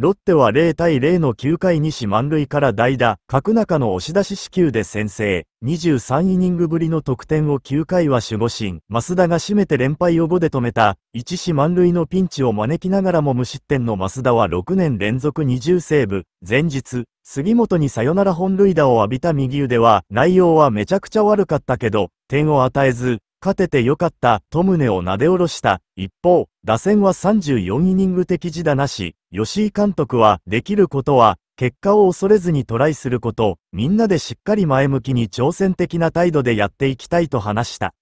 ロッテは0対0の9回西満塁から代打、角中の押し出し支給で先制、23イニングぶりの得点を9回は守護神、増田が締めて連敗を5で止めた、1死満塁のピンチを招きながらも無失点の増田は6年連続20セーブ、前日、杉本にサヨナラ本塁打を浴びた右腕は、内容はめちゃくちゃ悪かったけど、点を与えず、勝ててよかった、と胸をなで下ろした。一方、打線は34イニング的自打なし、吉井監督はできることは結果を恐れずにトライすること、みんなでしっかり前向きに挑戦的な態度でやっていきたいと話した。